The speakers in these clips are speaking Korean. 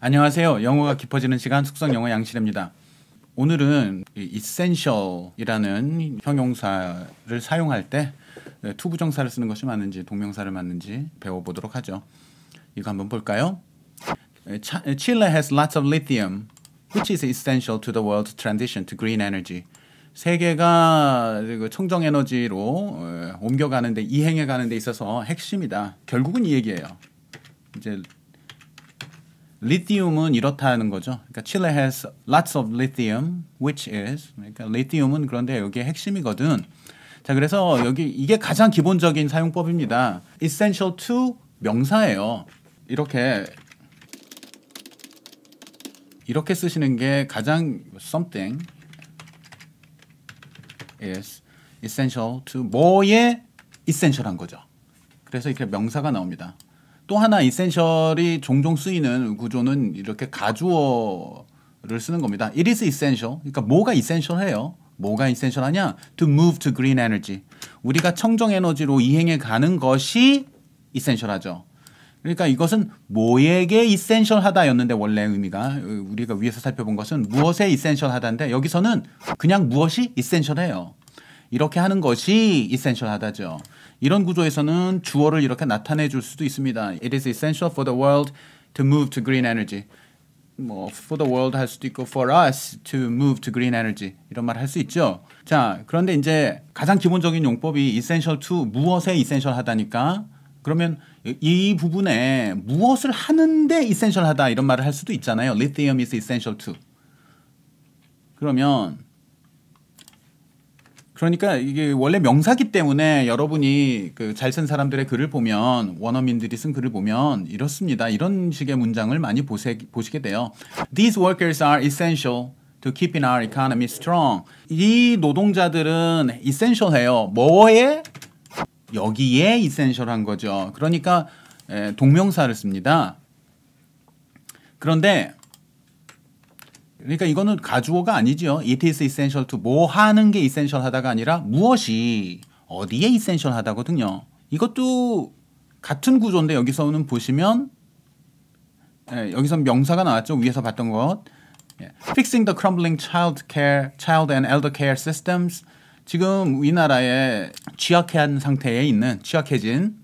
안녕하세요. 영어가 깊어지는 시간 숙성 영어 양실입니다. 오늘은 essential이라는 형용사를 사용할 때 투부정사를 쓰는 것이 맞는지 동명사를 맞는지 배워보도록 하죠. 이거 한번 볼까요? Chile has lots of lithium, which is essential to the world's transition to green energy. 세계가 그 청정 에너지로 어, 옮겨가는데 이행해 가는 데 있어서 핵심이다. 결국은 이 얘기예요. 이제 리튬은 이렇다는 거죠. 그러니까 c h has lots of lithium, which is 그러니까 리튬은 그런데 여기에 핵심이거든. 자 그래서 여기 이게 가장 기본적인 사용법입니다. Essential to 명사예요. 이렇게 이렇게 쓰시는 게 가장 something is essential to 뭐에 essential한 거죠. 그래서 이렇게 명사가 나옵니다. 또 하나 이센셜이 종종 쓰이는 구조는 이렇게 가주어를 쓰는 겁니다. It is essential. 그러니까 뭐가 이센셜해요? 뭐가 이센셜하냐? To move to green energy. 우리가 청정 에너지로 이행해 가는 것이 이센셜하죠. 그러니까 이것은 뭐에게 이센셜하다였는데 원래 의미가 우리가 위에서 살펴본 것은 무엇에 이센셜하다인데 여기서는 그냥 무엇이 이센셜해요. 이렇게 하는 것이 이센셜하다죠. 이런 구조에서는 주어를 이렇게 나타내 줄 수도 있습니다. It is essential for the world to move to green energy. 뭐 for the world 할 수도 있고 for us to move to green energy 이런 말 할 수 있죠. 자, 그런데 이제 가장 기본적인 용법이 essential to 무엇에 essential 하다니까 그러면 이 부분에 무엇을 하는데 essential 하다 이런 말을 할 수도 있잖아요. lithium is essential to. 그러면 그러니까 이게 원래 명사기 때문에 여러분이 그잘쓴 사람들의 글을 보면 원어민들이 쓴 글을 보면 이렇습니다. 이런 식의 문장을 많이 보세, 보시게 돼요. These workers are essential to keeping our economy strong. 이 노동자들은 essential해요. 뭐에? 여기에 essential한 거죠. 그러니까 동명사를 씁니다. 그런데 그러니까 이거는 가주어가 아니죠. It is essential to 뭐 하는 게 essential 하다가 아니라 무엇이 어디에 essential 하다거든요. 이것도 같은 구조인데 여기서는 보시면 예, 여기서 명사가 나왔죠. 위에서 봤던 것. 예. Fixing the crumbling child care, child and elder care systems. 지금 우리나라에 취약한 상태에 있는 취약해진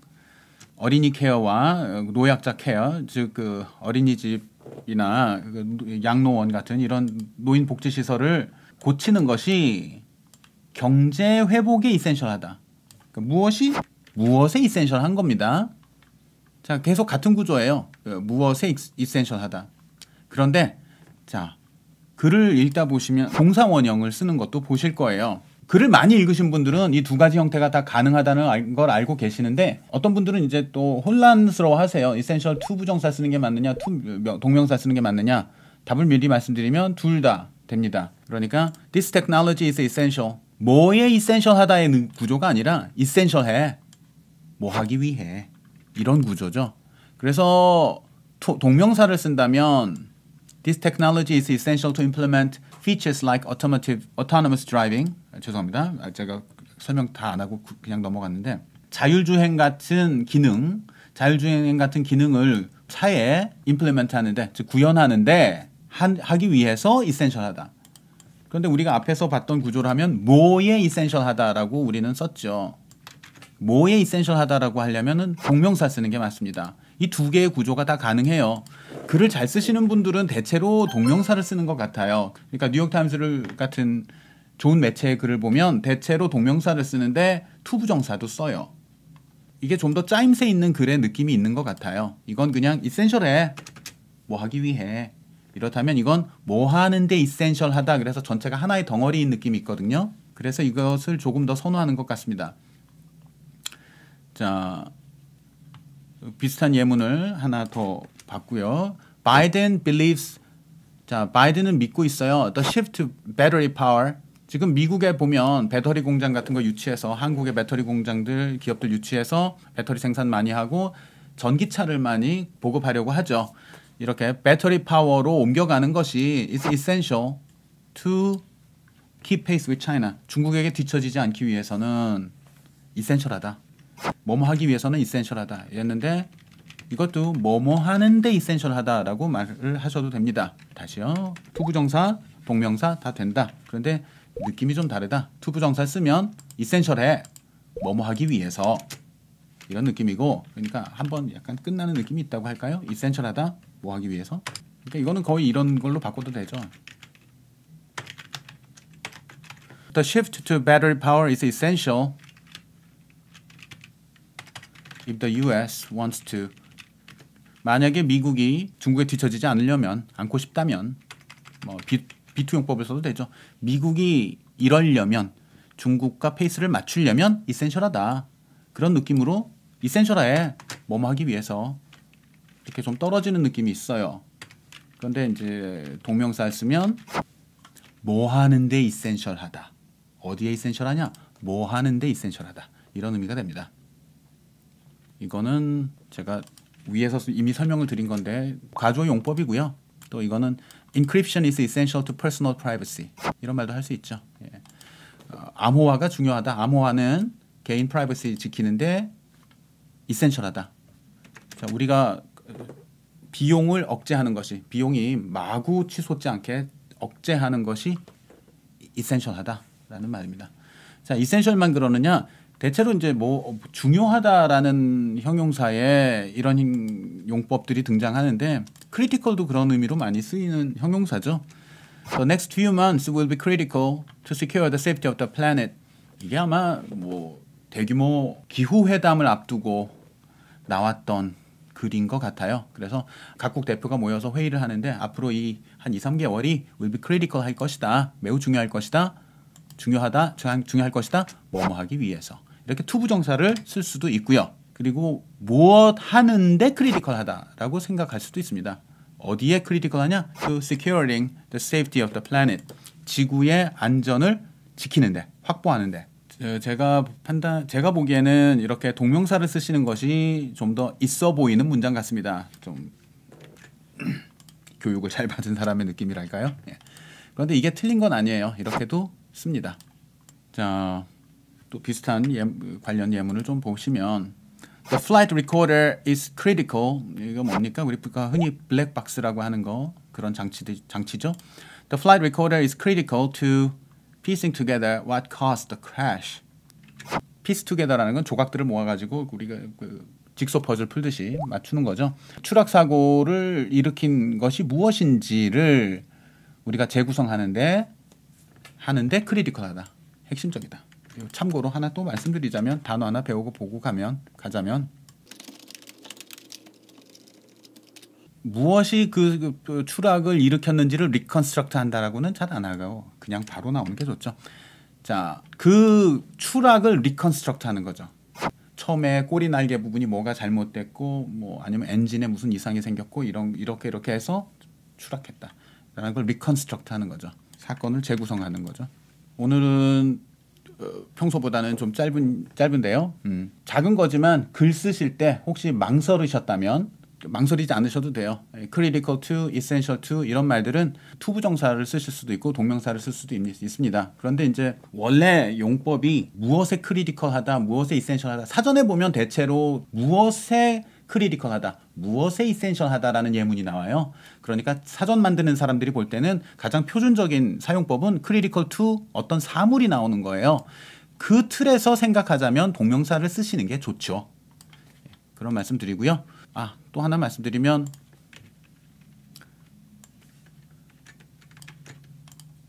어린이 케어와 노약자 케어, 즉 그 어린이집 이나 그 양로원 같은 이런 노인 복지 시설을 고치는 것이 경제 회복에 이센셜하다. 그러니까 무엇이 무엇에 이센셜한 겁니다. 자 계속 같은 구조예요. 그 무엇에 이센셜하다. 그런데 자 글을 읽다 보시면 동사원형을 쓰는 것도 보실 거예요. 글을 많이 읽으신 분들은 이 두 가지 형태가 다 가능하다는 걸 알고 계시는데 어떤 분들은 이제 또 혼란스러워 하세요. 이센셜 투 부정사 쓰는 게 맞느냐, 투 동명사 쓰는 게 맞느냐. 답을 미리 말씀드리면 둘 다 됩니다. 그러니까 this technology is essential. 뭐에 essential하다의 구조가 아니라 essential해. 뭐 하기 위해. 이런 구조죠. 그래서 토, 동명사를 쓴다면 this technology is essential to implement features like automotive autonomous driving 아, 죄송합니다. 아, 제가 설명 다 안 하고 그냥 넘어갔는데 자율주행 같은 기능, 자율주행 같은 기능을 차에 임플리먼트 하는데 즉 구현하는데 한, 하기 위해서 이센셜하다. 그런데 우리가 앞에서 봤던 구조라면 뭐에 이센셜하다라고 우리는 썼죠. 뭐에 이센셜하다라고 하려면은 동명사 쓰는 게 맞습니다. 이 두 개의 구조가 다 가능해요. 글을 잘 쓰시는 분들은 대체로 동명사를 쓰는 것 같아요. 그러니까 뉴욕타임스를 같은 좋은 매체의 글을 보면 대체로 동명사를 쓰는데 투부정사도 써요. 이게 좀 더 짜임새 있는 글의 느낌이 있는 것 같아요. 이건 그냥 이센셜해. 뭐 하기 위해. 이렇다면 이건 뭐 하는데 이센셜하다. 그래서 전체가 하나의 덩어리인 느낌이 있거든요. 그래서 이것을 조금 더 선호하는 것 같습니다. 자, 비슷한 예문을 하나 더 봤고요. Biden believes 자, 바이든은 믿고 있어요. The shift to battery power 지금 미국에 보면 배터리 공장 같은 거 유치해서 한국의 배터리 공장들 기업들 유치해서 배터리 생산 많이 하고 전기차를 많이 보급하려고 하죠. 이렇게 배터리 파워로 옮겨가는 것이 is essential to keep pace with China. 중국에게 뒤처지지 않기 위해서는 이센셜하다. 뭐뭐 하기 위해서는 이센셜하다. 이랬는데 이것도 뭐뭐 하는데 이센셜하다라고 말을 하셔도 됩니다. 다시요. 투구정사, 동명사 다 된다. 그런데 느낌이 좀 다르다. 투부 정사 쓰면 이센셜에 뭐뭐 하기 위해서 이런 느낌이고 그러니까 한번 약간 끝나는 느낌이 있다고 할까요? 이센셜하다 뭐 하기 위해서 그러니까 이거는 거의 이런 걸로 바꿔도 되죠. The shift to battery power is essential if the US wants to 만약에 미국이 중국에 뒤처지지 않으려면 안고 싶다면 뭐 빛, 비투용법에서도 되죠. 미국이 이럴려면 중국과 페이스를 맞추려면 이센셜하다. 그런 느낌으로 이센셜하에 뭐뭐하기 위해서 이렇게 좀 떨어지는 느낌이 있어요. 그런데 이제 동명사를 쓰면 뭐 하는데 이센셜하다. 어디에 이센셜하냐? 뭐 하는데 이센셜하다. 이런 의미가 됩니다. 이거는 제가 위에서 이미 설명을 드린 건데 과조 용법이고요. 또 이거는 Encryption is essential to personal privacy. 이런 말도 할 수 있죠. 예. 어, 암호화가 중요하다. 암호화는 개인 프라이버시 지키는데 이센셜하다. 자, 우리가 비용을 억제하는 것이 비용이 마구 치솟지 않게 억제하는 것이 이센셜하다라는 말입니다. 자, 이센셜만 그러느냐? 대체로 이제 뭐 중요하다라는 형용사에 이런 용법들이 등장하는데 크리티컬도 그런 의미로 많이 쓰이는 형용사죠. The next few months will be critical to secure the safety of the planet. 이게 아마 뭐 대규모 기후 회담을 앞두고 나왔던 글인 것 같아요. 그래서 각국 대표가 모여서 회의를 하는데 앞으로 이 한 2, 3개월이 will be critical 할 것이다. 매우 중요할 것이다. 중요하다. 중요할 것이다. 뭐뭐하기 위해서. 이렇게 투부정사를 쓸 수도 있고요. 그리고 무엇 하는데 크리티컬하다라고 생각할 수도 있습니다. 어디에 크리티컬하냐? To securing the safety of the planet. 지구의 안전을 지키는데, 확보하는데. 제가 판단, 제가 보기에는 이렇게 동명사를 쓰시는 것이 좀 더 있어 보이는 문장 같습니다. 좀 교육을 잘 받은 사람의 느낌이랄까요? 예. 그런데 이게 틀린 건 아니에요. 이렇게도 씁니다. 자, 또 비슷한 예, 관련 예문을 좀 보시면 The flight recorder is critical. 이거 뭡니까? 우리가 그 흔히 블랙박스라고 하는 거 그런 장치 장치죠. The flight recorder is critical to piecing together what caused the crash. piece together라는 건 조각들을 모아가지고 우리가 그 직소 퍼즐 풀듯이 맞추는 거죠. 추락 사고를 일으킨 것이 무엇인지를 우리가 재구성하는데 하는데 크리티컬하다. 핵심적이다. 참고로 하나 또 말씀드리자면 단어 하나 배우고 보고 가면 가자면 무엇이 그, 그 추락을 일으켰는지를 리컨스트럭트 한다라고는 잘안 하고 그냥 바로 나오는 게 좋죠. 자, 그 추락을 리컨스트럭트 하는 거죠. 처음에 꼬리 날개 부분이 뭐가 잘못됐고 뭐 아니면 엔진에 무슨 이상이 생겼고 이런 이렇게 이렇게 해서 추락했다라는 걸 리컨스트럭트 하는 거죠. 사건을 재구성하는 거죠. 오늘은 어, 평소보다는 좀 짧은 짧은데요. 음. 작은 거지만 글 쓰실 때 혹시 망설이셨다면 망설이지 않으셔도 돼요. 예, critical to, essential to 이런 말들은 투부정사를 쓰실 수도 있고 동명사를 쓸 수도 있, 습니다 그런데 이제 원래 용법이 무엇에 크리티컬하다, 무엇에 이센셜하다 사전에 보면 대체로 무엇에 크리리컬하다, 무엇에 이센셜하다라는 예문이 나와요. 그러니까 사전 만드는 사람들이 볼 때는 가장 표준적인 사용법은 크리리컬 투 어떤 사물이 나오는 거예요. 그 틀에서 생각하자면 동명사를 쓰시는 게 좋죠. 그런 말씀 드리고요. 아, 또 하나 말씀드리면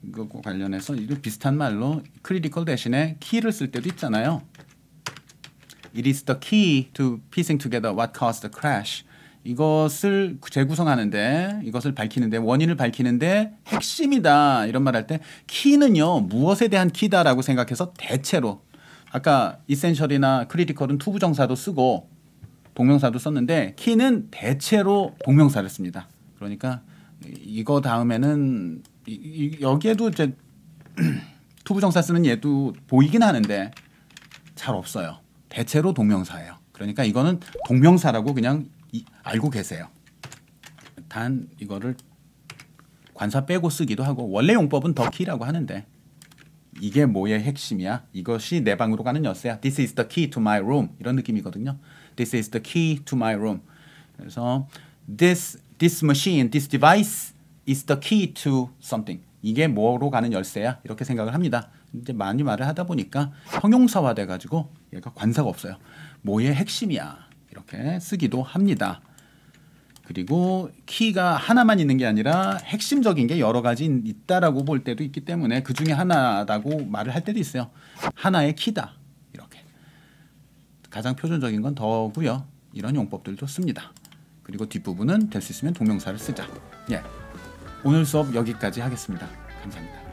이거 관련해서 이 비슷한 말로 크리티컬 대신에 키를 쓸 때도 있잖아요. It is the key to piecing together what caused the crash. 이것을 재구성하는데 이것을 밝히는데 원인을 밝히는데 핵심이다 이런 말 할 때 키는요 무엇에 대한 키다라고 생각해서 대체로 아까 이센셜이나 크리티컬은 투부정사도 쓰고 동명사도 썼는데 키는 대체로 동명사를 씁니다. 그러니까 이거 다음에는 이, 이, 여기에도 이제 투부정사 쓰는 얘도 보이긴 하는데 잘 없어요. 대체로 동명사예요. 그러니까 이거는 동명사라고 그냥 이, 알고 계세요. 단 이거를 관사 빼고 쓰기도 하고 원래 용법은 더 키라고 하는데 이게 뭐의 핵심이야? 이것이 내 방으로 가는 열쇠야. This is the key to my room. 이런 느낌이거든요. This is the key to my room. 그래서 this this machine, this device is the key to something. 이게 뭐로 가는 열쇠야? 이렇게 생각을 합니다. 이제 많이 말을 하다 보니까 형용사화 돼가지고 얘가 관사가 없어요. 뭐의 핵심이야 이렇게 쓰기도 합니다. 그리고 키가 하나만 있는 게 아니라 핵심적인 게 여러 가지 있다라고 볼 때도 있기 때문에 그 중에 하나라고 말을 할 때도 있어요. 하나의 키다 이렇게 가장 표준적인 건 더고요. 이런 용법들도 씁니다. 그리고 뒷부분은 될 수 있으면 동명사를 쓰자. 예, 오늘 수업 여기까지 하겠습니다. 감사합니다.